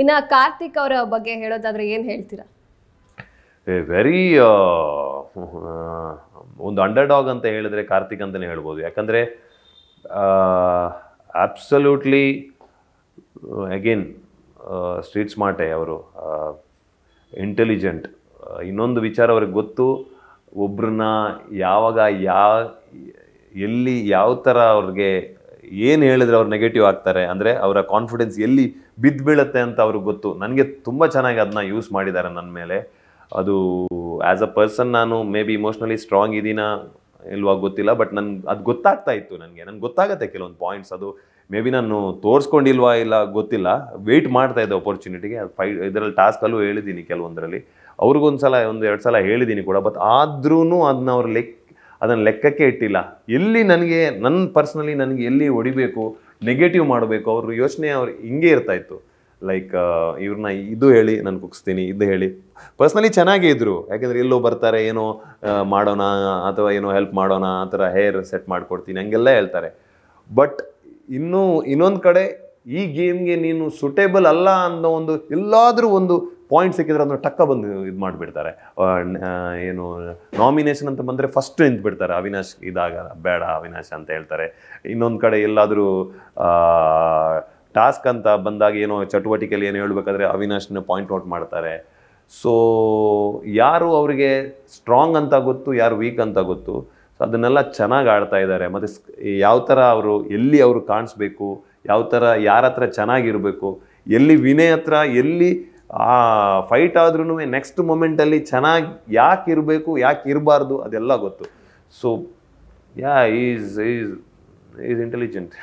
ಇನ್ನು ಕಾರ್ತಿಕ್ ಅವರ ಬಗ್ಗೆ ಹೇಳೋದಾದ್ರೆ ಏನು ಹೇಳ್ತೀರಾ ವೆರಿ ಒಂದು ಅಂಡರ್ ಡಾಗ್ ಅಂತ ಹೇಳಿದ್ರೆ ಕಾರ್ತಿಕ್ ಅಂತಲೇ ಹೇಳ್ಬೋದು ಯಾಕಂದರೆ ಅಬ್ಸಲ್ಯೂಟ್ಲಿ ಅಗೇನ್ ಸ್ಟ್ರೀಟ್ ಸ್ಮಾರ್ಟೆ ಅವರು ಇಂಟೆಲಿಜೆಂಟ್ ಇನ್ನೊಂದು ವಿಚಾರ ಅವ್ರಿಗೆ ಗೊತ್ತು ಒಬ್ರನ್ನ ಯಾವಾಗ ಯಾ ಎಲ್ಲಿ ಯಾವ ಥರ ಅವ್ರಿಗೆ ಏನು ಹೇಳಿದ್ರೆ ಅವ್ರು ನೆಗೆಟಿವ್ ಆಗ್ತಾರೆ ಅಂದರೆ ಅವರ ಕಾನ್ಫಿಡೆನ್ಸ್ ಎಲ್ಲಿ ಬಿದ್ದು ಬೀಳುತ್ತೆ ಅಂತ ಅವ್ರಿಗೆ ಗೊತ್ತು ನನಗೆ ತುಂಬ ಚೆನ್ನಾಗಿ ಅದನ್ನ ಯೂಸ್ ಮಾಡಿದ್ದಾರೆ ನನ್ನ ಮೇಲೆ ಅದು ಆ್ಯಸ್ ಅ ಪರ್ಸನ್ ನಾನು ಮೇ ಬಿ ಇಮೋಷ್ನಲಿ ಸ್ಟ್ರಾಂಗ್ ಇದ್ದೀನಾ ಇಲ್ವಾ ಗೊತ್ತಿಲ್ಲ ಬಟ್ ನನ್ಗೆ ಅದು ಗೊತ್ತಾಗ್ತಾ ಇತ್ತು ನನಗೆ ನನಗೆ ಗೊತ್ತಾಗುತ್ತೆ ಕೆಲವೊಂದು ಪಾಯಿಂಟ್ಸ್ ಅದು ಮೇ ಬಿ ನಾನು ತೋರಿಸ್ಕೊಂಡಿಲ್ವಾ ಇಲ್ಲ ಗೊತ್ತಿಲ್ಲ ವೆಯ್ಟ್ ಮಾಡ್ತಾ ಇದ್ದೆ ಅಪರ್ಚುನಿಟಿಗೆ ಫೈ ಇದರಲ್ಲಿ ಟಾಸ್ಕಲ್ಲೂ ಹೇಳಿದ್ದೀನಿ ಕೆಲವೊಂದರಲ್ಲಿ ಅವ್ರಿಗೊಂದು ಸಲ ಒಂದು ಎರಡು ಸಲ ಹೇಳಿದ್ದೀನಿ ಕೂಡ ಬಟ್ ಆದ್ರೂ ಅದನ್ನ ಅವ್ರ ಲೆಕ್ಕ ಅದನ್ನು ಲೆಕ್ಕಕ್ಕೆ ಇಟ್ಟಿಲ್ಲ ಎಲ್ಲಿ ನನಗೆ ನನ್ನ ಪರ್ಸ್ನಲಿ ನನಗೆ ಎಲ್ಲಿ ಹೊಡಿಬೇಕು ನೆಗೆಟಿವ್ ಮಾಡಬೇಕು ಅವ್ರ ಯೋಚನೆ ಅವ್ರು ಹಿಂಗೆ ಇರ್ತಾಯಿತ್ತು ಲೈಕ್ ಇವ್ರನ್ನ ಇದು ಹೇಳಿ ನಾನು ಕುಗ್ಸ್ತೀನಿ ಇದು ಹೇಳಿ ಪರ್ಸ್ನಲಿ ಚೆನ್ನಾಗೇ ಇದ್ದರು ಯಾಕೆಂದರೆ ಎಲ್ಲೋ ಬರ್ತಾರೆ ಏನೋ ಮಾಡೋಣ ಅಥವಾ ಏನೋ ಹೆಲ್ಪ್ ಮಾಡೋಣ ಆ ಥರ ಹೇರ್ ಸೆಟ್ ಮಾಡಿಕೊಡ್ತೀನಿ ಹಂಗೆಲ್ಲ ಹೇಳ್ತಾರೆ ಬಟ್ ಇನ್ನೂ ಇನ್ನೊಂದು ಕಡೆ ಈ ಗೇಮ್ಗೆ ನೀನು ಸುಟೇಬಲ್ ಅಲ್ಲ ಅನ್ನೋ ಒಂದು ಎಲ್ಲಾದರೂ ಒಂದು ಪಾಯಿಂಟ್ ಸಿಕ್ಕಿದ್ರೆ ಅಂದ್ರೆ ಟಕ್ಕ ಬಂದು ಇದು ಮಾಡಿಬಿಡ್ತಾರೆ ಏನು ನಾಮಿನೇಷನ್ ಅಂತ ಬಂದರೆ ಫಸ್ಟ್ ನಿಂತು ಬಿಡ್ತಾರೆ ಅವಿನಾಶ್ ಇದಾಗ ಬೇಡ ಅವಿನಾಶ್ ಅಂತ ಹೇಳ್ತಾರೆ ಇನ್ನೊಂದು ಕಡೆ ಎಲ್ಲಾದರೂ ಟಾಸ್ಕ್ ಅಂತ ಬಂದಾಗ ಏನೋ ಚಟುವಟಿಕೆಯಲ್ಲಿ ಏನು ಹೇಳಬೇಕಾದ್ರೆ ಅವಿನಾಶ್ನ ಪಾಯಿಂಟ್ ಔಟ್ ಮಾಡ್ತಾರೆ ಸೊ ಯಾರು ಅವರಿಗೆ ಸ್ಟ್ರಾಂಗ್ ಅಂತ ಗೊತ್ತು ಯಾರು ವೀಕ್ ಅಂತ ಗೊತ್ತು ಸೊ ಅದನ್ನೆಲ್ಲ ಚೆನ್ನಾಗಿ ಆಡ್ತಾ ಇದ್ದಾರೆ ಮತ್ತು ಯಾವ ಥರ ಅವರು ಎಲ್ಲಿ ಅವರು ಕಾಣಿಸ್ಬೇಕು ಯಾವ ಥರ ಯಾರ ಹತ್ರ ಚೆನ್ನಾಗಿರಬೇಕು ಎಲ್ಲಿ ವಿನಯ ಹತ್ರ ಎಲ್ಲಿ ಆ ಫೈಟ್ ಆದ್ರೂ ನೆಕ್ಸ್ಟ್ ಮೊಮೆಂಟಲ್ಲಿ ಚೆನ್ನಾಗಿ ಯಾಕೆ ಇರಬೇಕು ಯಾಕೆ ಇರಬಾರ್ದು ಅದೆಲ್ಲ ಗೊತ್ತು so yeah is is is intelligent